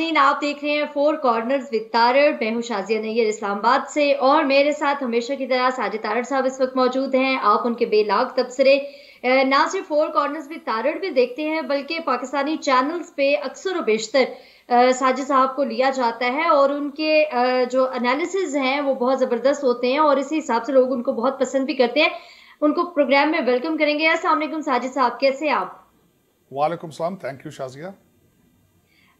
नाजरीन आप देख रहे हैं फोर कॉर्नर्स विद तारड़ मैं हूं शाजिया नैयर इस्लामाबाद से और मेरे साथ हमेशा की तरह साजे तारड़ साहब इस वक्त मौजूद हैं आप उनके बेलाग तबसरे ना सिर्फ फोर कॉर्नर्स विद तारड़ भी देखते हैं बल्कि पाकिस्तानी चैनल्स पे अक्सर व बेशतर साजिद साहब को लिया जाता है और उनके जो एनालिसिस हैं वो बहुत ज़बरदस्त होते हैं और इसी हिसाब से लोग उनको बहुत पसंद भी करते हैं उनको प्रोग्राम में वेलकम करेंगे असल साजिद साहब कैसे आप वालेकुम सलाम थैंक यू शाजिया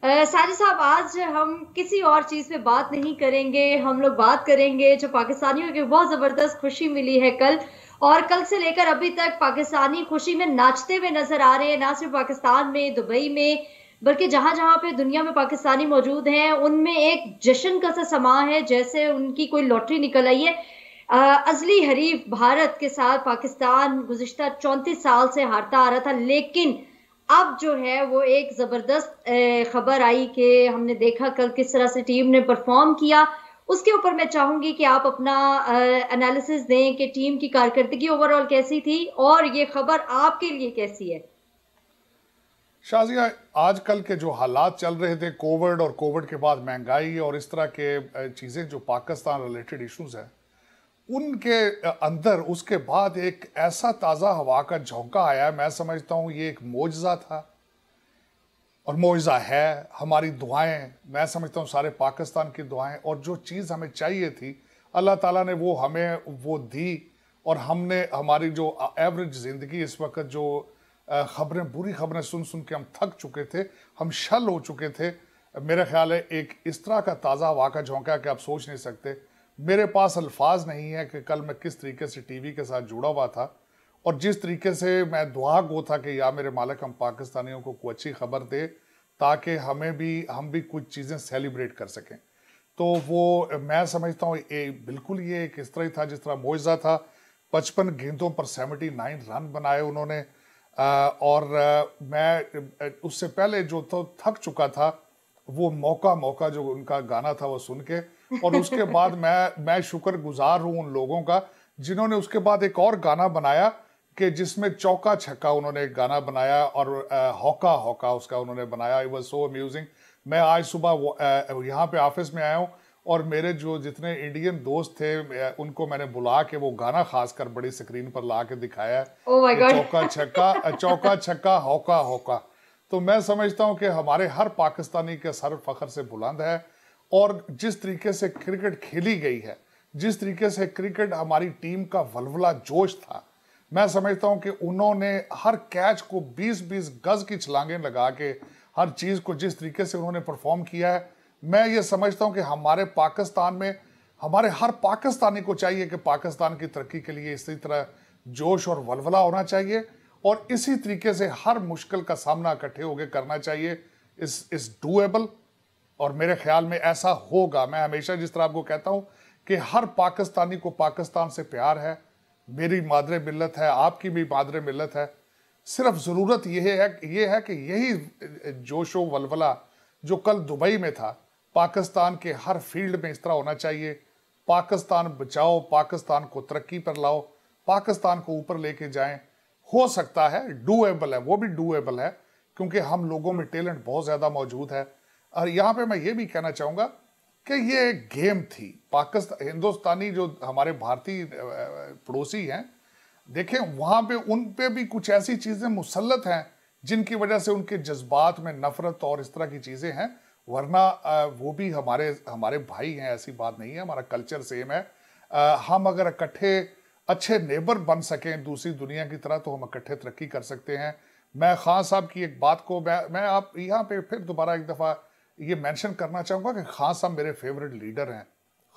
सारी साहब आज हम किसी और चीज पे बात नहीं करेंगे हम लोग बात करेंगे जो पाकिस्तानियों की बहुत जबरदस्त खुशी मिली है कल और कल से लेकर अभी तक पाकिस्तानी खुशी में नाचते हुए नजर आ रहे हैं ना सिर्फ पाकिस्तान में दुबई में बल्कि जहां जहां पे दुनिया में पाकिस्तानी मौजूद हैं उनमें एक जश्न का सा समा है जैसे उनकी कोई लॉटरी निकल आई है अजली हरीफ भारत के साथ पाकिस्तान गुजशत चौंतीस साल से हारता आ रहा था लेकिन अब जो है वो एक ज़बरदस्त खबर आई कि हमने देखा कल किस तरह से टीम ने परफॉर्म किया उसके ऊपर मैं चाहूंगी कि आप अपना एनालिसिस दें कि टीम की कारकर्दगी ओवरऑल कैसी थी और ये खबर आपके लिए कैसी है शाजिया आजकल के जो हालात चल रहे थे कोविड और कोविड के बाद महंगाई और इस तरह के चीज़ें जो पाकिस्तान रिलेटेड इश्यूज हैं उनके अंदर उसके बाद एक ऐसा ताज़ा हवा का झोंका आया मैं समझता हूँ ये एक मोजा था और मुआवजा है हमारी दुआएं मैं समझता हूँ सारे पाकिस्तान की दुआएं और जो चीज़ हमें चाहिए थी अल्लाह ताला ने वो हमें वो दी और हमने हमारी जो एवरेज ज़िंदगी इस वक्त जो ख़बरें बुरी ख़बरें सुन सुन के हम थक चुके थे हम शल हो चुके थे मेरा ख्याल है एक इस तरह का ताज़ा का झोंका कि आप सोच नहीं सकते मेरे पास अल्फाज नहीं है कि कल मैं किस तरीके से टीवी के साथ जुड़ा हुआ था और जिस तरीके से मैं दुआ गो था कि या मेरे मालिक हम पाकिस्तानियों को कोई अच्छी खबर दे ताकि हमें भी हम भी कुछ चीज़ें सेलिब्रेट कर सकें तो वो मैं समझता हूँ ये बिल्कुल ये एक इस तरह ही था जिस तरह मुआजा था पचपन गेंदों पर सेवेंटी नाइन रन बनाए उन्होंने और मैं उससे पहले जो तो थक चुका था वो मौका मौका जो उनका गाना था वो सुन के और उसके बाद मैं मैं शुक्र गुजार हूँ उन लोगों का जिन्होंने उसके बाद एक और गाना बनाया कि जिसमें चौका छक्का उन्होंने एक गाना बनाया और हौका हौका उसका उन्होंने बनाया इट वॉज सो अम्यूजिंग मैं आज सुबह यहाँ पे ऑफिस में आया हूँ और मेरे जो जितने इंडियन दोस्त थे उनको मैंने बुला के वो गाना खासकर बड़ी स्क्रीन पर ला के दिखाया oh चौका छक्का चौका छक्का हौका हौका तो मैं समझता हूं कि हमारे हर पाकिस्तानी के सर फखर से बुलंद है और जिस तरीके से क्रिकेट खेली गई है जिस तरीके से क्रिकेट हमारी टीम का वलवला जोश था मैं समझता हूं कि उन्होंने हर कैच को 20-20 गज की छलांगे लगा के हर चीज़ को जिस तरीके से उन्होंने परफॉर्म किया है मैं ये समझता हूं कि हमारे पाकिस्तान में हमारे हर पाकिस्तानी को चाहिए कि पाकिस्तान की तरक्की के लिए इसी तरह जोश और वलवला होना चाहिए और इसी तरीके से हर मुश्किल का सामना इकट्ठे होकर करना चाहिए इस इस डूएबल और मेरे ख्याल में ऐसा होगा मैं हमेशा जिस तरह आपको कहता हूँ कि हर पाकिस्तानी को पाकिस्तान से प्यार है मेरी मादर मिलत है आपकी भी मादर मिलत है सिर्फ ज़रूरत यह है ये है कि यही जोशो वलवला जो कल दुबई में था पाकिस्तान के हर फील्ड में इस तरह होना चाहिए पाकिस्तान बचाओ पाकिस्तान को तरक्की पर लाओ पाकिस्तान को ऊपर लेके जाएं हो सकता है डूएबल है वो भी डूएबल है क्योंकि हम लोगों में टैलेंट बहुत ज़्यादा मौजूद है और यहाँ पे मैं ये भी कहना चाहूँगा कि ये एक गेम थी पाकिस्तान हिंदुस्तानी जो हमारे भारतीय पड़ोसी हैं देखें वहाँ पे उन पे भी कुछ ऐसी चीज़ें मुसलत हैं जिनकी वजह से उनके जज्बात में नफरत और इस तरह की चीज़ें हैं वरना वो भी हमारे हमारे भाई हैं ऐसी बात नहीं है हमारा कल्चर सेम है हम अगर इकट्ठे अच्छे नेबर बन सकें दूसरी दुनिया की तरह तो हम इकट्ठे तरक्की कर सकते हैं मैं खान साहब की एक बात को मैं मैं आप यहाँ पे फिर दोबारा एक दफ़ा ये मेंशन करना चाहूँगा कि खान साहब मेरे फेवरेट लीडर हैं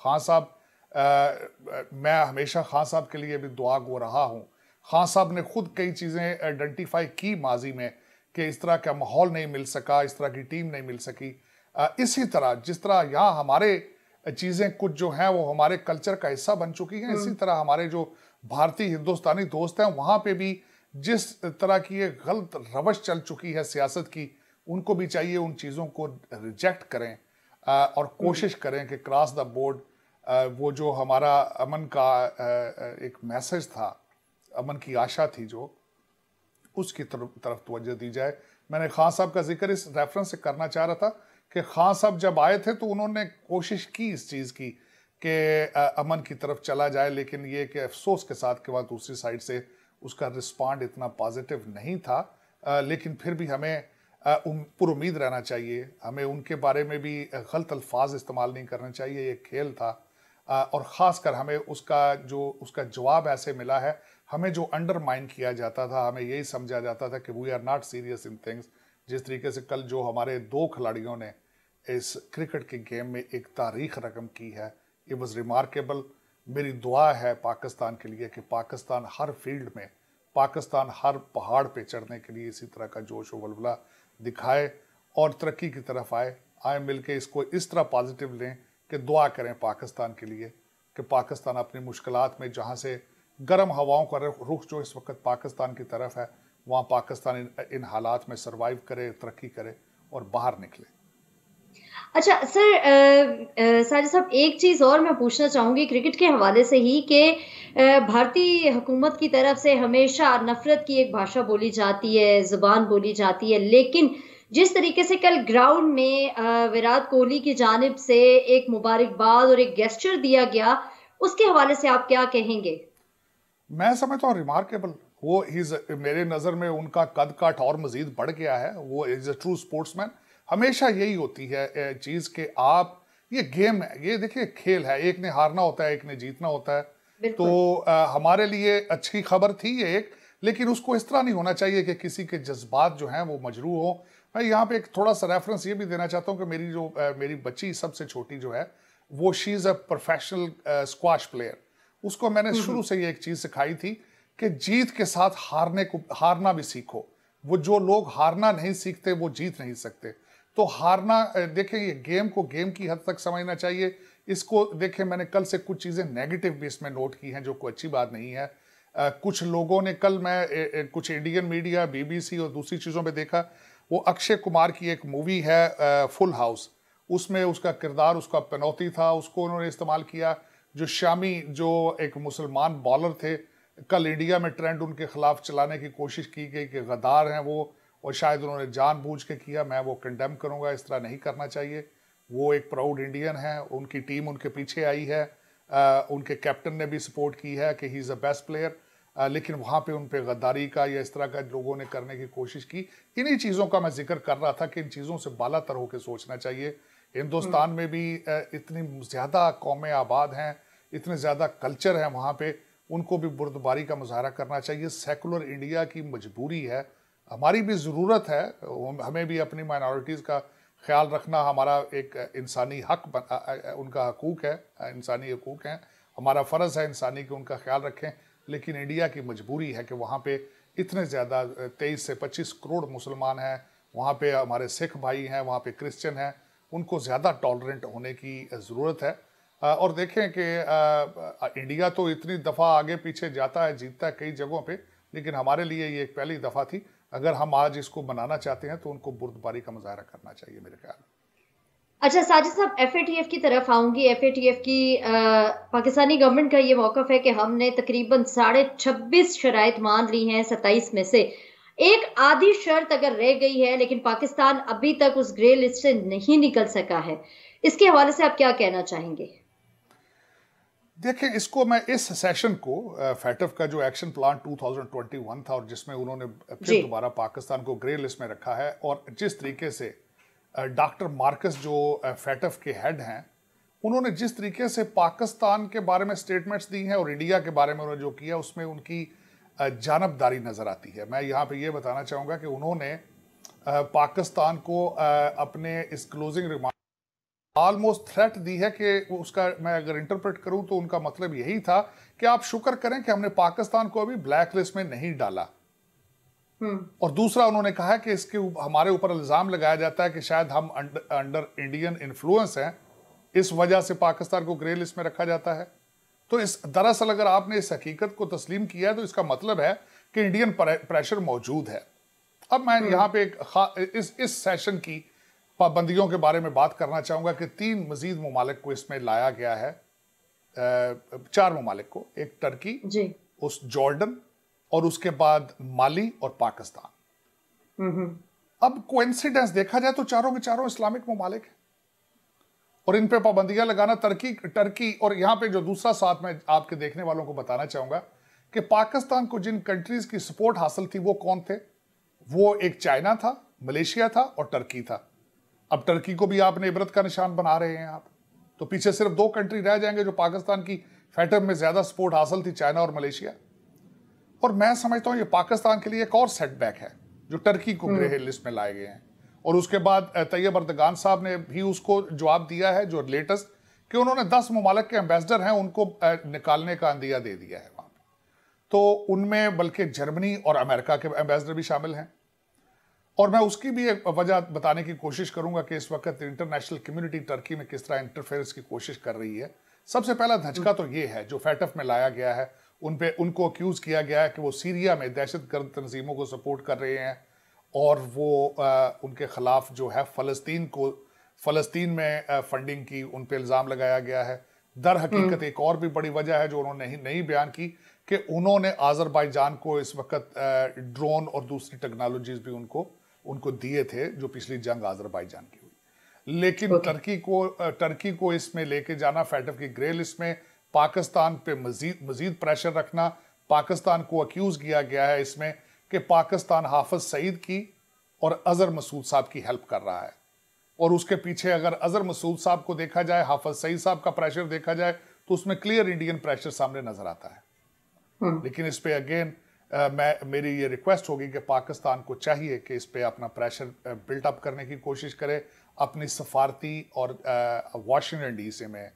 खान साहब मैं हमेशा खान साहब के लिए भी दुआ गो रहा हूँ खान साहब ने खुद कई चीज़ें आइडेंटिफाई की माजी में कि इस तरह का माहौल नहीं मिल सका इस तरह की टीम नहीं मिल सकी इसी तरह जिस तरह यहाँ हमारे चीज़ें कुछ जो हैं वो हमारे कल्चर का हिस्सा बन चुकी हैं इसी हम्म। तरह हमारे जो भारतीय हिंदुस्तानी दोस्त हैं वहाँ पे भी जिस तरह की ये गलत रवश चल चुकी है सियासत की उनको भी चाहिए उन चीज़ों को रिजेक्ट करें और कोशिश हम्म। करें कि क्रॉस द बोर्ड वो जो हमारा अमन का एक मैसेज था अमन की आशा थी जो उसकी तरफ तरफ तोज्जो दी जाए मैंने खान साहब का जिक्र इस रेफरेंस से करना चाह रहा था कि खान साहब जब आए थे तो उन्होंने कोशिश की इस चीज़ की के अमन की तरफ चला जाए लेकिन ये कि अफसोस के साथ के बाद दूसरी साइड से उसका रिस्पॉन्ड इतना पॉजिटिव नहीं था लेकिन फिर भी हमें पुरुद रहना चाहिए हमें उनके बारे में भी गलत अल्फाज इस्तेमाल नहीं करना चाहिए ये खेल था और और ख़ासकर हमें उसका जो उसका जवाब ऐसे मिला है हमें जो अंडरमाइन किया जाता था हमें यही समझा जाता था कि we are not serious in things जिस तरीके से कल जो हमारे दो खिलाड़ियों ने इस क्रिकेट के गेम में एक तारीख रकम की है इट वॉज रिमार्केबल मेरी दुआ है पाकिस्तान के लिए कि पाकिस्तान हर फील्ड में पाकिस्तान हर पहाड़ पे चढ़ने के लिए इसी तरह का जोश और वलवला दिखाए और तरक्की की तरफ आए आए मिल के इसको इस तरह पॉजिटिव लें कि दुआ करें पाकिस्तान के लिए कि पाकिस्तान अपनी मुश्किल में जहाँ से गर्म हवाओं का रुख जो इस वक्त पाकिस्तान की तरफ है वहाँ पाकिस्तान इन, इन हालात में सर्वाइव करे तरक्की करे और बाहर निकले अच्छा सर साजिद साहब एक चीज़ और मैं पूछना चाहूँगी क्रिकेट के हवाले से ही कि भारतीय हुकूमत की तरफ से हमेशा नफरत की एक भाषा बोली जाती है ज़ुबान बोली जाती है लेकिन जिस तरीके से कल ग्राउंड में विराट कोहली की जानब से एक मुबारकबाद और एक गेस्टर दिया गया उसके हवाले से आप क्या कहेंगे मैं समझता हूँ रिमार्केबल वो इज मेरे नज़र में उनका कद काट और मज़ीद बढ़ गया है वो इज़ ए ट्रू स्पोर्ट्समैन हमेशा यही होती है चीज़ कि आप ये गेम है ये देखिए खेल है एक ने हारना होता है एक ने जीतना होता है तो आ, हमारे लिए अच्छी खबर थी ये एक लेकिन उसको इस तरह नहीं होना चाहिए कि किसी के जज्बात जो हैं वो मजरू हो मैं यहाँ पे एक थोड़ा सा रेफरेंस ये भी देना चाहता हूँ कि मेरी जो आ, मेरी बच्ची सबसे छोटी जो है वो she is a professional squash player उसको मैंने हम्म, शुरू हम्म। से ये एक चीज़ सिखाई थी कि जीत के साथ हारने को हारना भी सीखो वो जो लोग हारना नहीं सीखते वो जीत नहीं सकते तो हारना देखें ये गेम को गेम की हद तक समझना चाहिए इसको देखें मैंने कल से कुछ चीज़ें नेगेटिव भी इसमें नोट की हैं जो कोई अच्छी बात नहीं है आ, कुछ लोगों ने कल मैं ए, ए, कुछ इंडियन मीडिया बीबीसी और दूसरी चीज़ों में देखा वो अक्षय कुमार की एक मूवी है आ, फुल हाउस उसमें उसका किरदार उसका पनौती था उसको उन्होंने इस्तेमाल किया जो शामी जो एक मुसलमान बॉलर थे कल इंडिया में ट्रेंड उनके खिलाफ चलाने की कोशिश की गई कि गद्दार हैं वो और शायद उन्होंने जानबूझ के किया मैं वो कंडेम करूँगा इस तरह नहीं करना चाहिए वो एक प्राउड इंडियन है उनकी टीम उनके पीछे आई है आ, उनके कैप्टन ने भी सपोर्ट की है कि he is a best player लेकिन वहाँ पे उन पर गद्दारी का या इस तरह का लोगों ने करने की कोशिश की इन्हीं चीज़ों का मैं जिक्र कर रहा था कि इन चीज़ों से बाला तर होकर सोचना चाहिए हिंदुस्तान में भी इतनी ज़्यादा कौमें आबाद हैं इतने ज़्यादा कल्चर हैं वहाँ पर उनको भी बुरदबारी का मुजाहरा करना चाहिए सेकुलर इंडिया की मजबूरी है हमारी भी ज़रूरत है हमें भी अपनी माइनॉरिटीज़ का ख्याल रखना हमारा एक इंसानी हक उनका हकूक है इंसानी हकूक हैं हमारा फ़र्ज़ है इंसानी कि उनका ख्याल रखें लेकिन इंडिया की मजबूरी है कि वहाँ पे इतने ज़्यादा तेईस से पच्चीस करोड़ मुसलमान हैं वहाँ पे हमारे सिख भाई हैं वहाँ पे क्रिश्चियन हैं उनको ज़्यादा टॉलरेंट होने की ज़रूरत है और देखें कि इंडिया तो इतनी दफ़ा आगे पीछे जाता है जीतता है कई जगहों पर लेकिन हमारे लिए ये पहली दफ़ा थी अगर हम आज इसको बनाना चाहते हैं तो उनको बुर्दबारी का मुजाहरा करना चाहिए मेरे ख्याल में अच्छा साजिद साहब एफ की तरफ आऊंगी एफ की आ, पाकिस्तानी गवर्नमेंट का ये मौकफ है कि हमने तकरीबन साढ़े छब्बीस शराय मान ली हैं सत्ताईस में से एक आधी शर्त अगर रह गई है लेकिन पाकिस्तान अभी तक उस ग्रे लिस्ट से नहीं निकल सका है इसके हवाले से आप क्या कहना चाहेंगे देखें इसको मैं इस सेशन को फैटफ का जो एक्शन प्लान 2021 था और जिसमें उन्होंने फिर दोबारा पाकिस्तान को ग्रे लिस्ट में रखा है और जिस तरीके से डॉक्टर मार्कस जो फैटफ के हेड हैं उन्होंने जिस तरीके से पाकिस्तान के बारे में स्टेटमेंट्स दी हैं और इंडिया के बारे में उन्होंने जो किया उसमें उनकी जानबदारी नज़र आती है मैं यहाँ पर यह बताना चाहूँगा कि उन्होंने पाकिस्तान को अपने इस क्लोजिंग रिमार्क ऑलमोस्ट थ्रेट दी है कि उसका मैं अगर इंटरप्रेट करूं तो उनका मतलब यही था कि आप शुक्र करें कि हमने पाकिस्तान को अभी ब्लैक लिस्ट में नहीं डाला हम्म। और दूसरा उन्होंने कहा कि इसके हमारे ऊपर इल्ज़ाम लगाया जाता है कि शायद हम अंडर, अंडर इंडियन इन्फ्लुएंस हैं इस वजह से पाकिस्तान को ग्रे लिस्ट में रखा जाता है तो इस दरअसल अगर आपने इस हकीकत को तस्लीम किया है तो इसका मतलब है कि इंडियन प्रेशर मौजूद है अब मैं हम्म। यहाँ पे एक इस इस सेशन की पाबंदियों के बारे में बात करना चाहूँगा कि तीन मजीद ममालिक को इसमें लाया गया है चार ममालिक को एक टर्की जी। उस जॉर्डन और उसके बाद माली और पाकिस्तान अब कोइंसिडेंस देखा जाए तो चारों के चारों इस्लामिक ममालिक और इन पे पाबंदियां लगाना टर्की टर्की और यहां पे जो दूसरा साथ में आपके देखने वालों को बताना चाहूंगा कि पाकिस्तान को जिन कंट्रीज की सपोर्ट हासिल थी वो कौन थे वो एक चाइना था मलेशिया था और टर्की था अब टर्की को भी आपने इबरत का निशान बना रहे हैं आप तो पीछे सिर्फ दो कंट्री रह जाएंगे जो पाकिस्तान की फैटर में ज़्यादा सपोर्ट हासिल थी चाइना और मलेशिया और मैं समझता हूँ ये पाकिस्तान के लिए एक और सेटबैक है जो टर्की को ग्रे हम्म। लिस्ट में लाए गए हैं और उसके बाद तैयब अर्दगान साहब ने भी उसको जवाब दिया है जो लेटेस्ट कि उन्होंने दस ममालक के एम्बेसडर हैं उनको निकालने का अंदिया दे दिया है वहाँ तो उनमें बल्कि जर्मनी और अमेरिका के एम्बेसडर भी शामिल हैं और मैं उसकी भी एक वजह बताने की कोशिश करूंगा कि इस वक्त इंटरनेशनल कम्युनिटी टर्की में किस तरह इंटरफेरेंस की कोशिश कर रही है सबसे पहला धचका तो ये है जो फैटफ में लाया गया है उन पे उनको अक्यूज़ किया गया है कि वो सीरिया में दहशत गर्द तनजीमों को सपोर्ट कर रहे हैं और वो आ, उनके ख़िलाफ़ जो है फ़लस्तीन को फ़लस्तीन में आ, फंडिंग की उन पर इल्ज़ाम लगाया गया है दर हकीकत हम्म। एक और भी बड़ी वजह है जो उन्होंने नहीं, नहीं बयान की कि उन्होंने आज़रबाईजान को इस वक्त ड्रोन और दूसरी टेक्नोलॉजीज़ भी उनको उनको दिए थे जो पिछली जंग आजरबाईजान की हुई लेकिन okay. टर्की को टर्की को इसमें लेके जाना फैटफ की ग्रे लिस्ट में पाकिस्तान पे मजीद मजीद प्रेशर रखना पाकिस्तान को अक्यूज़ किया गया है इसमें कि पाकिस्तान हाफज सईद की और अजहर मसूद साहब की हेल्प कर रहा है और उसके पीछे अगर अजहर मसूद साहब को देखा जाए हाफज सईद साहब का प्रेशर देखा जाए तो उसमें क्लियर इंडियन प्रेशर सामने नज़र आता है हम्म। लेकिन इस पर अगेन मैं मेरी ये रिक्वेस्ट होगी कि पाकिस्तान को चाहिए कि इस पर अपना प्रेशर बिल्ट अप करने की कोशिश करे अपनी सफारती और वाशिंगटन डीसी में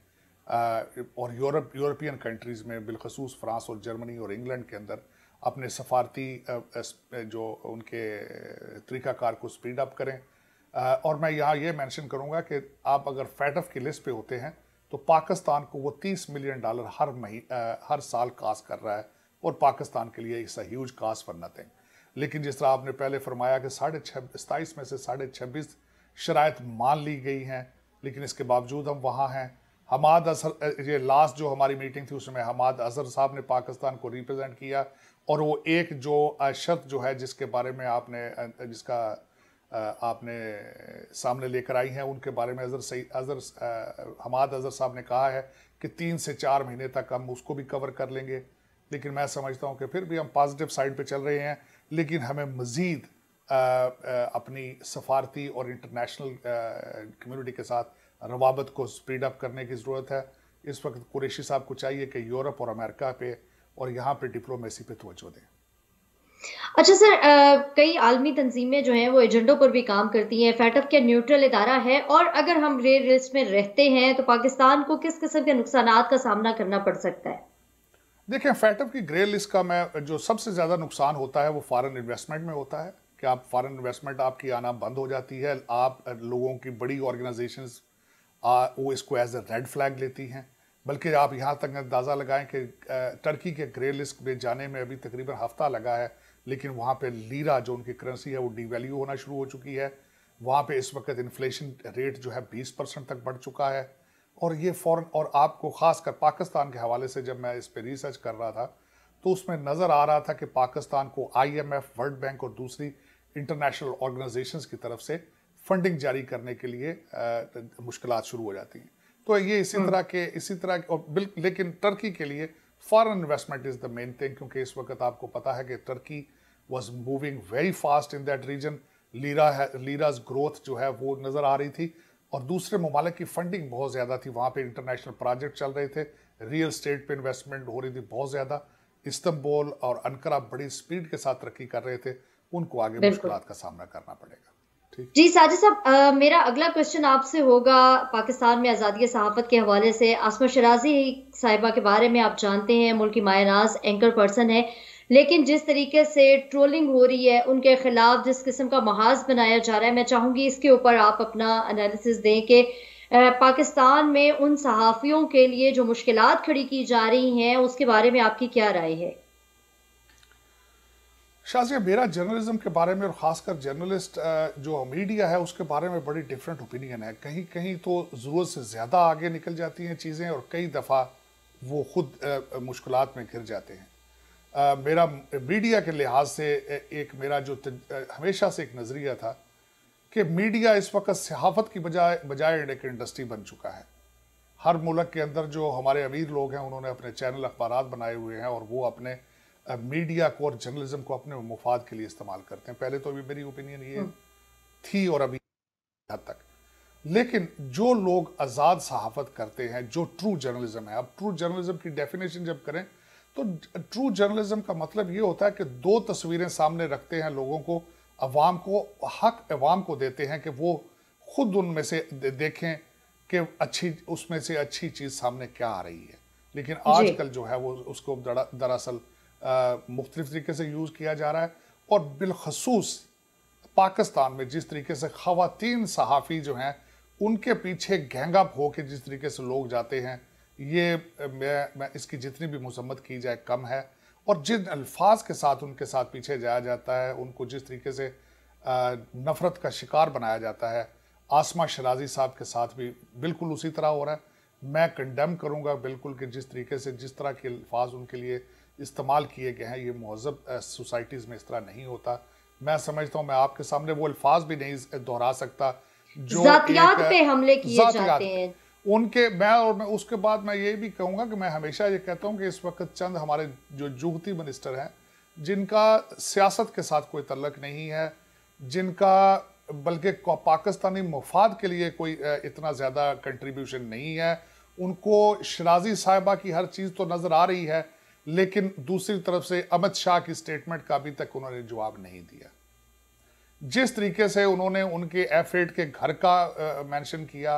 और यूरोप यूरोपियन कंट्रीज़ में बिलखसूस फ्रांस और जर्मनी और इंग्लैंड के अंदर अपने सफारती जो उनके तरीक़ाकार को स्पीड अप करें और मैं यहाँ ये मेंशन करूँगा कि आप अगर फैटफ की लिस्ट पे होते हैं तो पाकिस्तान को वो 30 मिलियन डॉलर हर मही हर साल कास्ट कर रहा है और पाकिस्तान के लिए इस ह्यूज कास्ट फॉर नथिंग लेकिन जिस तरह आपने पहले फरमाया कि साढ़े छब्बीस सताईस में से साढ़े छब्बीस शरात मान ली गई हैं लेकिन इसके बावजूद हम वहाँ हैं हमाद अजहर ये लास्ट जो हमारी मीटिंग थी उसमें हमाद अजहर साहब ने पाकिस्तान को रिप्रेजेंट किया और वो एक जो शर्त जो है जिसके बारे में आपने जिसका आपने सामने लेकर आई हैं उनके बारे में अजहर सही अजहर हमाद अजहर साहब ने कहा है कि तीन से चार महीने तक हम उसको भी कवर कर लेंगे लेकिन मैं समझता हूँ कि फिर भी हम पॉजिटिव साइड पर चल रहे हैं लेकिन हमें मज़ीद अपनी सफारती और इंटरनेशनल कम्यूनिटी के साथ रवाबत को स्पीड अप करने की ज़रूरत है इस वक्त कुरेशी साहब को चाहिए कि यूरोप और अमेरिका पे और यहाँ पे डिप्लोमेसी पे तोजो दें अच्छा सर आ, कई आलमी तंजीमें जो हैं वो एजेंडों पर भी काम करती हैं फैटअप क्या न्यूट्रल इदारा है और अगर हम रेल लिस्ट में रहते हैं तो पाकिस्तान को किस किस्म के नुकसान का सामना करना पड़ सकता है देखें फैटअप की ग्रे लिस्ट का मैं जो सबसे ज़्यादा नुकसान होता है वो फॉरेन इन्वेस्टमेंट में होता है कि आप फॉरेन इन्वेस्टमेंट आपकी आना बंद हो जाती है आप लोगों की बड़ी ऑर्गेनाइजेशन वो इसको एज ए रेड फ्लैग लेती हैं बल्कि आप यहाँ तक अंदाज़ा लगाएं कि टर्की के ग्रे लिस्ट में जाने में अभी तकरीबन हफ्ता लगा है लेकिन वहाँ पर लीरा जो उनकी करेंसी है वो डिवैल्यू होना शुरू हो चुकी है वहाँ पर इस वक्त इन्फ्लेशन रेट जो है बीस परसेंट तक बढ़ चुका है और ये फॉरन और आपको ख़ासकर पाकिस्तान के हवाले से जब मैं इस पर रिसर्च कर रहा था तो उसमें नज़र आ रहा था कि पाकिस्तान को आईएमएफ, वर्ल्ड बैंक और दूसरी इंटरनेशनल ऑर्गेनाइजेशंस की तरफ से फंडिंग जारी करने के लिए मुश्किल शुरू हो जाती हैं तो ये इसी हम्म। तरह के इसी तरह के, और लेकिन टर्की के लिए foreign investment is the main thing क्योंकि इस वक्त आपको पता है कि Turkey was moving very fast in that region lira है लीराज ग्रोथ जो है वो नज़र आ रही थी और दूसरे ममालिक की फंडिंग बहुत ज़्यादा थी वहाँ पे इंटरनेशनल प्रोजेक्ट चल रहे थे रियल स्टेट पे इन्वेस्टमेंट हो रही थी बहुत ज़्यादा इस्तंबुल और अनकरा बड़ी स्पीड के साथ तरक्की कर रहे थे उनको आगे मुश्किल का सामना करना पड़ेगा जी साजिद साहब मेरा अगला क्वेश्चन आपसे होगा पाकिस्तान में आज़ादी सहाफ़त के हवाले से आसमा शराजी साहिबा के बारे में आप जानते हैं मुल्क की मायनाज एंकर पर्सन है लेकिन जिस तरीके से ट्रोलिंग हो रही है उनके खिलाफ जिस किस्म का महाज बनाया जा रहा है मैं चाहूंगी इसके ऊपर आप अपना एनालिसिस दें कि पाकिस्तान में उन सहाफ़ियों के लिए जो मुश्किल खड़ी की जा रही हैं उसके बारे में आपकी क्या राय है शाजिया मेरा जर्नलिज्म के बारे में और ख़ासकर जर्नलिस्ट जो मीडिया है उसके बारे में बड़ी डिफरेंट ओपिनियन है कहीं कहीं तो ज़रूरत से ज़्यादा आगे निकल जाती हैं चीज़ें और कई दफ़ा वो खुद मुश्किल में घिर जाते हैं आ, मेरा मीडिया के लिहाज से एक मेरा जो हमेशा से एक नज़रिया था कि मीडिया इस वक्त सहाफत की बजाय बजाय एक इंडस्ट्री बन चुका है हर मुल्क के अंदर जो हमारे अमीर लोग हैं उन्होंने अपने चैनल अखबार बनाए हुए हैं और वो अपने मीडिया को और जर्नलिज्म को अपने मुफाद के लिए इस्तेमाल करते हैं पहले तो अभी मेरी ओपिनियन ये हम्म। थी और अभी हद तक लेकिन जो लोग आज़ाद सहाफत करते हैं जो ट्रू जर्नलिज्म है अब ट्रू जर्नलिज्म की डेफिनेशन जब करें तो ट्रू जर्नलिज्म का मतलब ये होता है कि दो तस्वीरें सामने रखते हैं लोगों को अवाम को हक अवाम को देते हैं कि वो खुद उनमें से देखें कि अच्छी उसमें से अच्छी चीज़ सामने क्या आ रही है लेकिन आजकल जो है वो उसको दरअसल मुख्तलिफ तरीके से यूज़ किया जा रहा है और बिलखसूस पाकिस्तान में जिस तरीके से ख़वातीन सहाफ़ी जो हैं उनके पीछे गहंगा हो के जिस तरीके से लोग जाते हैं ये मैं, मैं इसकी जितनी भी मुसम्मत की जाए कम है और जिन अल्फाज के साथ उनके साथ पीछे जाया जाता है उनको जिस तरीके से नफ़रत का शिकार बनाया जाता है आसमा शराजी साहब के साथ भी बिल्कुल उसी तरह हो रहा है मैं कंडेम करूंगा बिल्कुल कि जिस तरीके से जिस तरह के अल्फाज उनके लिए इस्तेमाल किए गए हैं ये महजब सोसाइटीज़ में इस तरह नहीं होता मैं समझता हूँ मैं आपके सामने वो अल्फाज भी नहीं दोहरा सकता जो पे हमले किए जाते हैं उनके मैं और मैं उसके बाद मैं ये भी कहूँगा कि मैं हमेशा ये कहता हूँ कि इस वक्त चंद हमारे जो जुगती मिनिस्टर हैं जिनका सियासत के साथ कोई तलक नहीं है जिनका बल्कि पाकिस्तानी मफाद के लिए कोई इतना ज़्यादा कंट्रीब्यूशन नहीं है उनको शराजी साहिबा की हर चीज़ तो नज़र आ रही है लेकिन दूसरी तरफ से अमित शाह की स्टेटमेंट का अभी तक उन्होंने जवाब नहीं दिया जिस तरीके से उन्होंने उनके एफ के घर का मेंशन किया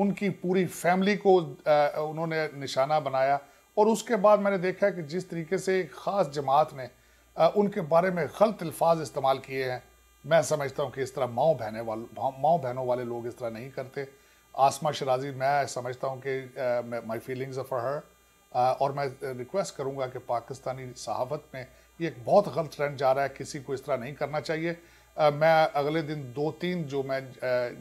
उनकी पूरी फैमिली को उन्होंने निशाना बनाया और उसके बाद मैंने देखा कि जिस तरीके से एक ख़ास जमात ने उनके बारे में गलत अल्फाज इस्तेमाल किए हैं मैं समझता हूँ कि इस तरह माओ बहने वाल माओ बहनों वाले लोग इस तरह नहीं करते आसमा शराजी मैं समझता हूँ कि माई फीलिंग्स ऑफ हर और मैं रिक्वेस्ट करूँगा कि पाकिस्तानी सहावत में ये एक बहुत गलत ट्रेंड जा रहा है किसी को इस तरह नहीं करना चाहिए मैं अगले दिन दो तीन जो मैं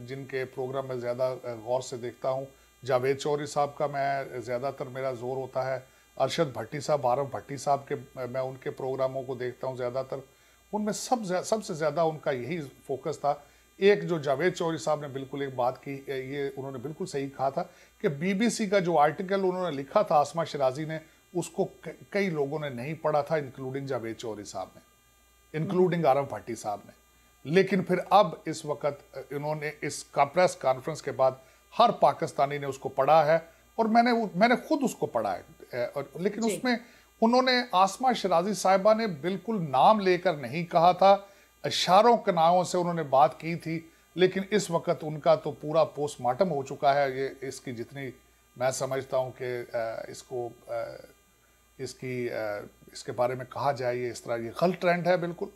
जिनके प्रोग्राम में ज़्यादा गौर से देखता हूँ जावेद चौरी साहब का मैं ज़्यादातर मेरा जोर होता है अरशद भट्टी साहब आरफ भट्टी साहब के मैं उनके प्रोग्रामों को देखता हूँ ज़्यादातर उनमें सब सबसे ज़्यादा उनका यही फोकस था एक जो जावेद चौरी साहब ने बिल्कुल एक बात की ये उन्होंने बिल्कुल सही कहा था कि बीबीसी का जो आर्टिकल उन्होंने लिखा था आसमा शराजी ने उसको कई लोगों ने नहीं पढ़ा था इंक्लूडिंग जावेद चौरी साहब ने इंक्लूडिंग आरफ भट्टी साहब ने लेकिन फिर अब इस वक्त इन्होंने इस का प्रेस कॉन्फ्रेंस के बाद हर पाकिस्तानी ने उसको पढ़ा है और मैंने मैंने खुद उसको पढ़ा है लेकिन उसमें उन्होंने आसमा शराजी साहिबा ने बिल्कुल नाम लेकर नहीं कहा था इशारों कनाओं से उन्होंने बात की थी लेकिन इस वक्त उनका तो पूरा पोस्टमार्टम हो चुका है ये इसकी जितनी मैं समझता हूँ कि इसको इसकी इसके बारे में कहा जाए ये इस तरह ये गलत ट्रेंड है बिल्कुल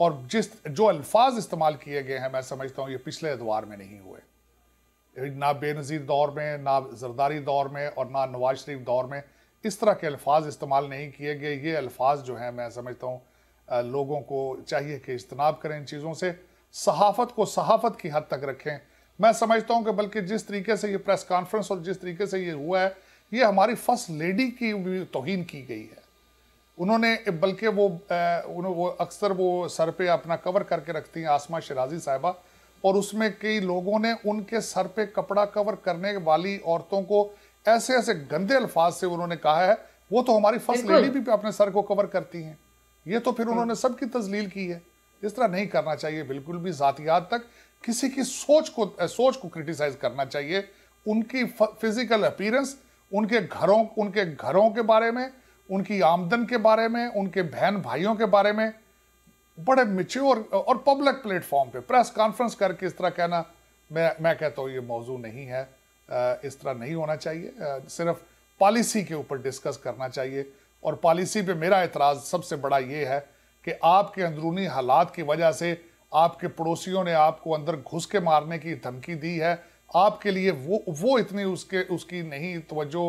और जिस जो अल्फाज इस्तेमाल किए गए हैं मैं समझता हूँ ये पिछले एतवार में नहीं हुए ना बेनज़ीर दौर में ना जरदारी दौर में और ना नवाज शरीफ दौर में इस तरह के अल्फाज इस्तेमाल नहीं किए गए ये अल्फाज जो हैं मैं समझता हूँ लोगों को चाहिए कि इज्तनाब करें इन चीज़ों से सहाफत को सहाफत की हद तक रखें मैं समझता हूँ कि बल्कि जिस तरीके से ये प्रेस कॉन्फ्रेंस और जिस तरीके से ये हुआ है ये हमारी फर्स्ट लेडी की भी तोहन की गई है उन्होंने बल्कि वो उन्होंने वो अक्सर वो सर पे अपना कवर करके रखती हैं आसमा शराजी साहबा और उसमें कई लोगों ने उनके सर पे कपड़ा कवर करने वाली औरतों को ऐसे ऐसे गंदे अल्फाज से उन्होंने कहा है वो तो हमारी फर्स्ट लेडी भी अपने सर को कवर करती हैं ये तो फिर हाँ। उन्होंने सबकी तजलील की है इस तरह नहीं करना चाहिए बिल्कुल भी जातियात तक किसी की सोच को सोच को क्रिटिसाइज करना चाहिए उनकी फिजिकल अपीरेंस उनके घरों उनके घरों के बारे में उनकी आमदन के बारे में उनके बहन भाइयों के बारे में बड़े मिच्योर और पब्लिक प्लेटफॉर्म पे प्रेस कॉन्फ्रेंस करके इस तरह कहना मैं मैं कहता हूँ ये मौजू नहीं है इस तरह नहीं होना चाहिए सिर्फ पॉलिसी के ऊपर डिस्कस करना चाहिए और पॉलिसी पे मेरा एतराज़ सबसे बड़ा ये है कि आपके अंदरूनी हालात की वजह से आपके पड़ोसियों ने आपको अंदर घुस के मारने की धमकी दी है आपके लिए वो वो इतनी उसके उसकी नहीं तोज्जो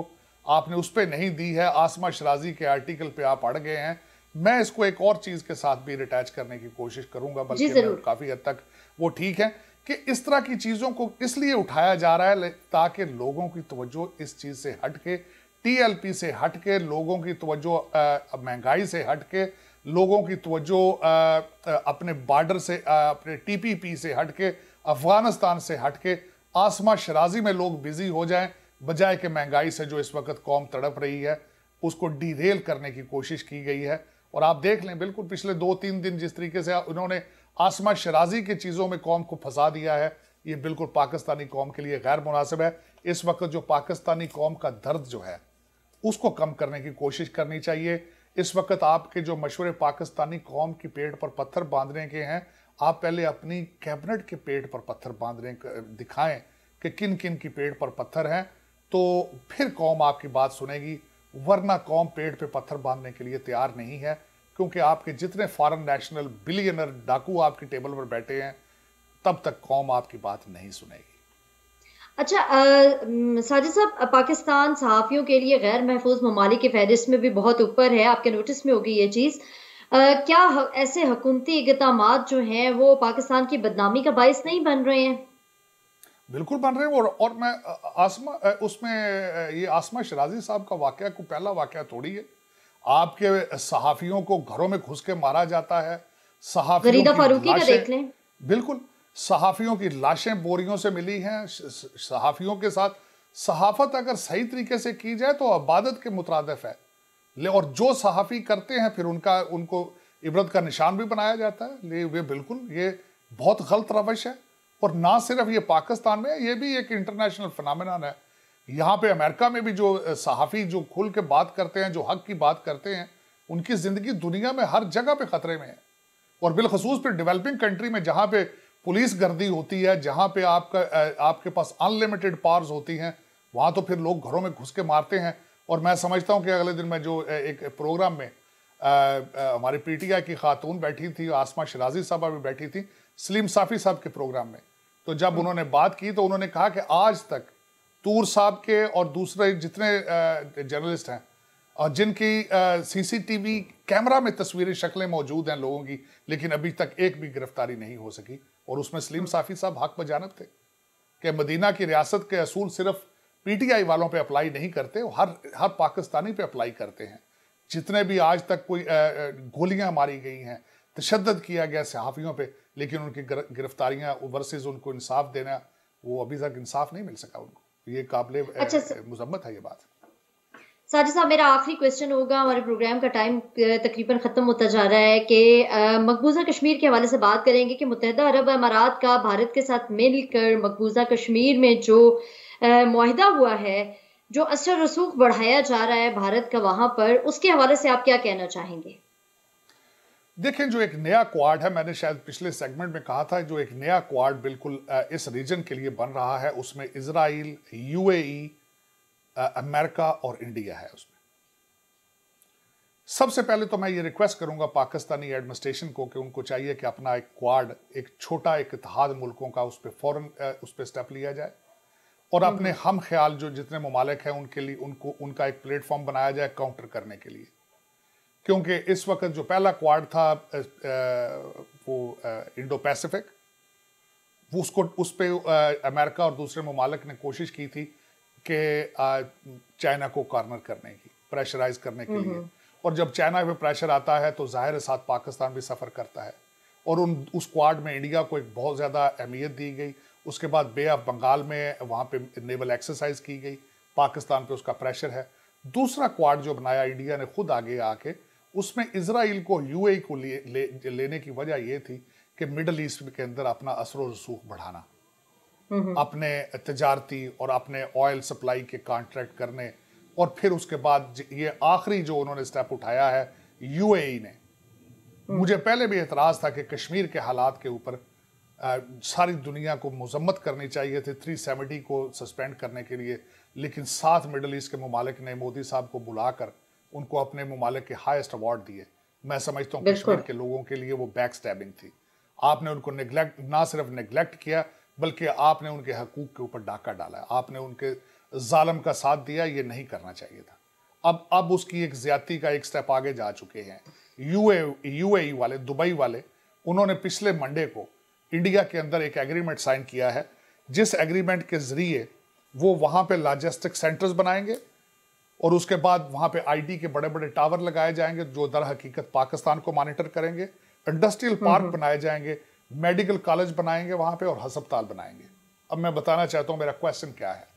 आपने उस पर नहीं दी है आसमा शराजी के आर्टिकल पे आप अड़ गए हैं मैं इसको एक और चीज के साथ भी रिटैच करने की कोशिश करूंगा बल्कि काफी हद तक वो ठीक है कि इस तरह की चीजों को इसलिए उठाया जा रहा है ताकि लोगों की तवज्जो इस चीज से हट के टीएलपी से हट के लोगों की तवज्जो महंगाई से हट के लोगों की तवज्जो अपने बॉर्डर से अपने टीपीपी से हट के अफगानिस्तान से हट के आसमा शराजी में लोग बिजी हो जाएं बजाय के महंगाई से जो इस वक्त कौम तड़प रही है उसको डीरेल करने की कोशिश की गई है और आप देख लें बिल्कुल पिछले दो तीन दिन जिस तरीके से उन्होंने आसमा शराजी की चीज़ों में कौम को फंसा दिया है ये बिल्कुल पाकिस्तानी कौम के लिए गैर मुनासिब है इस वक्त जो पाकिस्तानी कौम का दर्द जो है उसको कम करने की कोशिश करनी चाहिए इस वक्त आपके जो मशवरे पाकिस्तानी कौम की पेट पर पत्थर बांधने के हैं आप पहले अपनी कैबिनेट के पेट पर पत्थर बांधने दिखाएं कि किन किन की पेट पर पत्थर हैं तो फिर कौम आपकी बात सुनेगी वरना कौम पेड़ पे पत्थर बांधने के लिए तैयार नहीं है क्योंकि आपके जितने फॉरेन नेशनल बिलियनर डाकू आपके टेबल पर बैठे हैं तब तक कौम आपकी बात नहीं सुनेगी अच्छा साजिद साहब पाकिस्तान सहाफ़ियों के लिए गैर महफूज ममालिक की फहरिस्त में भी बहुत ऊपर है आपके नोटिस में होगी ये चीज़ आ, क्या ऐसे हकूमती इकदाम जो हैं वो पाकिस्तान की बदनामी का बायस नहीं बन रहे हैं बिल्कुल बन रहे हैं और और मैं आसमा उसमें ये आसमा शराजी साहब का वाक़ को पहला वाक्य थोड़ी है आपके सहाफ़ियों को घरों में घुस के मारा जाता है बिल्कुल सहाफ़ियों की लाशें बोरियों से मिली हैं सहाफ़ियों के साथ सहाफ़त अगर सही तरीके से की जाए तो अबादत के मुतरदफ है ले और जो सहाफ़ी करते हैं फिर उनका उनको इबरत का निशान भी बनाया जाता है ले वे बिल्कुल ये बहुत गलत रवश है और ना सिर्फ ये पाकिस्तान में ये भी एक इंटरनेशनल फिनमिन है यहाँ पे अमेरिका में भी जो सहाफ़ी जो खुल के बात करते हैं जो हक की बात करते हैं उनकी ज़िंदगी दुनिया में हर जगह पे ख़तरे में है और बिलखसूस फिर डेवलपिंग कंट्री में जहाँ पे पुलिस गर्दी होती है जहाँ पे आपका आपके पास अनलिमिटेड पावर्स होती हैं वहाँ तो फिर लोग घरों में घुस के मारते हैं और मैं समझता हूँ कि अगले दिन में जो एक प्रोग्राम में हमारी पी की खातून बैठी थी आसमा शराजी साहबा भी बैठी थी सलीम साफी साहब के प्रोग्राम में तो जब उन्होंने बात की तो उन्होंने कहा कि आज तक तूर साहब के और दूसरे जितने जर्नलिस्ट हैं और जिनकी सीसीटीवी कैमरा में तस्वीरें शक्लें मौजूद हैं लोगों की लेकिन अभी तक एक भी गिरफ्तारी नहीं हो सकी और उसमें सलीम साफी साहब हक बजानब थे कि मदीना की रियासत के असूल सिर्फ पीटीआई वालों पे अप्लाई नहीं करते हर हर पाकिस्तानी पे अप्लाई करते हैं जितने भी आज तक कोई गोलियां मारी गई हैं तशद किया गया सहाफ़ियों पर लेकिन उनकी गिरफ्तारियां वर्सेज उनको इंसाफ देना वो अभी तक इंसाफ नहीं मिल सका उनको ये काबिल अच्छा, मजम्मत है ये बात साजिद साहब मेरा आखिरी क्वेश्चन होगा हमारे प्रोग्राम का टाइम तकरीबन ख़त्म होता जा रहा है कि मकबूजा कश्मीर के हवाले से बात करेंगे कि मुतहदा अरब अमारात का भारत के साथ मिलकर मकबूजा कश्मीर में जो माहिदा हुआ है जो असर रसूख बढ़ाया जा रहा है भारत का वहाँ पर उसके हवाले से आप क्या कहना चाहेंगे देखें जो एक नया क्वाड है मैंने शायद पिछले सेगमेंट में कहा था जो एक नया क्वाड बिल्कुल इस रीजन के लिए बन रहा है उसमें इसराइल यूएई e, अमेरिका और इंडिया है उसमें सबसे पहले तो मैं ये रिक्वेस्ट करूंगा पाकिस्तानी एडमिनिस्ट्रेशन को कि उनको चाहिए कि अपना एक क्वाड एक छोटा एक इतिहाद मुल्कों का उस पर फ़ौरन उस पर स्टेप लिया जाए और हम्म। अपने हम ख्याल जो जितने ममालिक हैं उनके लिए उनको उनका एक प्लेटफॉर्म बनाया जाए काउंटर करने के लिए क्योंकि इस वक्त जो पहला क्वाड था वो इंडो पैसिफिक उसको उस पर अमेरिका और दूसरे ममालक ने कोशिश की थी कि चाइना को कॉर्नर करने की प्रेशराइज करने के लिए और जब चाइना पे प्रेशर आता है तो जाहिर है साथ पाकिस्तान भी सफ़र करता है और उन उस क्वाड में इंडिया को एक बहुत ज़्यादा अहमियत दी गई उसके बाद बे ऑफ बंगाल में वहाँ पे नेवल एक्सरसाइज की गई पाकिस्तान पे उसका प्रेशर है दूसरा क्वाड जो बनाया इंडिया ने खुद आगे आके उसमें इसराइल को यूए को ले, ले, लेने की वजह यह थी कि मिडल ईस्ट के अंदर अपना असर रसूख बढ़ाना अपने तजारती और अपने ऑयल सप्लाई के कॉन्ट्रैक्ट करने और फिर उसके बाद ये आखिरी जो उन्होंने स्टेप उठाया है यूएई ने हम्म। मुझे पहले भी एतराज़ था कि कश्मीर के हालात के ऊपर सारी दुनिया को मजम्मत करनी चाहिए थी थ्री सेवेंटी को सस्पेंड करने के लिए लेकिन सात मिडल ईस्ट के ममालिक ने मोदी साहब को बुलाकर उनको अपने ममालिक के हाइस्ट अवार्ड दिए मैं समझता हूँ कश्मीर के लोगों के लिए वो बैक स्टैबिंग थी आपने उनको निगलेक्ट ना सिर्फ निगलेक्ट किया बल्कि आपने उनके हकूक के ऊपर डाका डाला आपने उनके जालम का साथ दिया ये नहीं करना चाहिए था अब अब उसकी एक ज्यादा का एक स्टेप आगे जा चुके हैं यूए यूएई वाले दुबई वाले उन्होंने पिछले मंडे को इंडिया के अंदर एक एग्रीमेंट साइन किया है जिस एग्रीमेंट के ज़रिए वो वहाँ पे लॉजिस्टिक सेंटर्स बनाएंगे और उसके बाद वहाँ पे आईटी के बड़े बड़े टावर लगाए जाएंगे जो दर हकीकत पाकिस्तान को मॉनिटर करेंगे इंडस्ट्रियल हम्म, हम्म। पार्क बनाए जाएंगे मेडिकल कॉलेज बनाएंगे वहाँ पे और हस्पताल बनाएंगे अब मैं बताना चाहता हूँ मेरा क्वेश्चन क्या है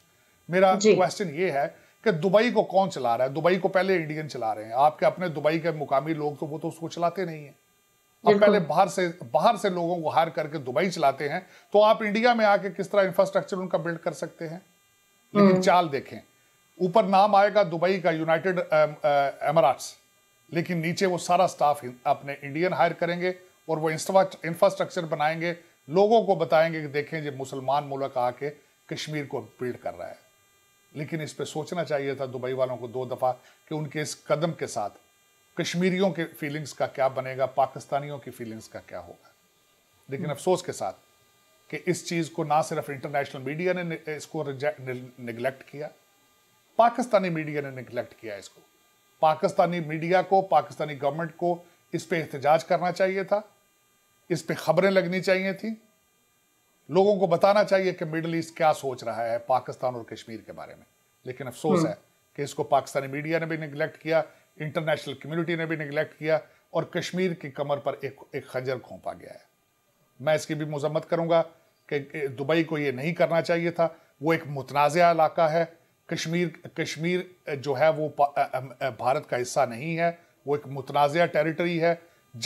मेरा क्वेश्चन ये है कि दुबई को कौन चला रहा है दुबई को पहले इंडियन चला रहे हैं आपके अपने दुबई के मुकामी लोग तो वो तो उसको चलाते नहीं है अब पहले बाहर से बाहर से लोगों को हायर करके दुबई चलाते हैं तो आप इंडिया में आके किस तरह इंफ्रास्ट्रक्चर उनका बिल्ड कर सकते हैं लेकिन हम्म। चाल देखें ऊपर नाम आएगा दुबई का यूनाइटेड एमराट्स um, uh, लेकिन नीचे वो सारा स्टाफ अपने इंडियन हायर करेंगे और वो इंफ्रास्ट्रक्चर बनाएंगे लोगों को बताएंगे कि देखें जो मुसलमान मुल्क आके कश्मीर को बिल्ड कर रहा है लेकिन इस पर सोचना चाहिए था दुबई वालों को दो दफ़ा कि उनके इस कदम के साथ कश्मीरियों के फीलिंग्स का क्या बनेगा पाकिस्तानियों की फीलिंग्स का क्या होगा लेकिन हम्म। अफसोस के साथ कि इस चीज़ को ना सिर्फ इंटरनेशनल मीडिया ने इसको निगलेक्ट किया पाकिस्तानी मीडिया ने निगलेक्ट किया इसको पाकिस्तानी मीडिया को पाकिस्तानी गवर्नमेंट को इस पर एहतजाज करना चाहिए था इस पर खबरें लगनी चाहिए थी लोगों को बताना चाहिए कि मिडल ईस्ट क्या सोच रहा है पाकिस्तान और कश्मीर के बारे में लेकिन अफसोस हम्म। है कि इसको पाकिस्तानी मीडिया ने भी निगलेक्ट किया इंटरनेशनल कम्युनिटी ने भी निगलेक्ट किया और कश्मीर की कमर पर एक एक खंजर खोपा गया है मैं इसकी भी मजम्मत करूंगा कि दुबई को ये नहीं करना चाहिए था वो एक मुतनाज़ इलाका है कश्मीर कश्मीर जो है वो भारत का हिस्सा नहीं है वो एक मुतनाज़ टेरिटरी है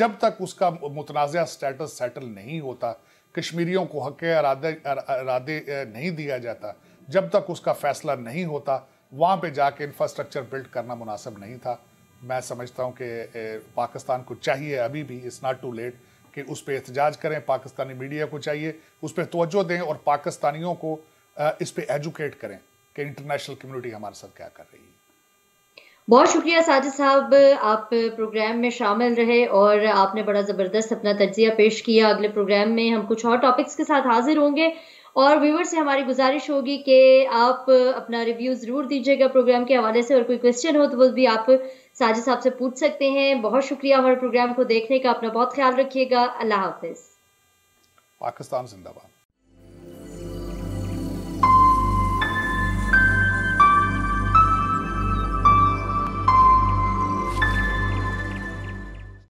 जब तक उसका मुतनाज़ स्टेटस सेटल नहीं होता कश्मीरियों को हक अरादे अरादे नहीं दिया जाता जब तक उसका फैसला नहीं होता वहाँ पे जाके इंफ्रास्ट्रक्चर बिल्ड करना मुनासिब नहीं था मैं समझता हूँ कि पाकिस्तान को चाहिए अभी भी इट्स नॉट टू लेट कि उस पर एहतजाज करें पाकिस्तानी मीडिया को चाहिए उस पर तोज्जो दें और पाकिस्तानियों को इस पर एजुकेट करें कि इंटरनेशनल कम्युनिटी हमारे साथ क्या कर रही है बहुत शुक्रिया साजिद साहब आप प्रोग्राम में शामिल रहे और आपने बड़ा ज़बरदस्त अपना तजिया पेश किया अगले प्रोग्राम में हम कुछ और टॉपिक्स के साथ हाजिर होंगे और व्यूवर से हमारी गुजारिश होगी कि आप अपना रिव्यू ज़रूर दीजिएगा प्रोग्राम के हवाले से और कोई क्वेश्चन हो तो वो भी आप साजिद साहब से पूछ सकते हैं बहुत शुक्रिया हमारे प्रोग्राम को देखने का अपना बहुत ख्याल रखिएगा अल्लाह हाफिज़ पाकिस्तान जिंदाबाद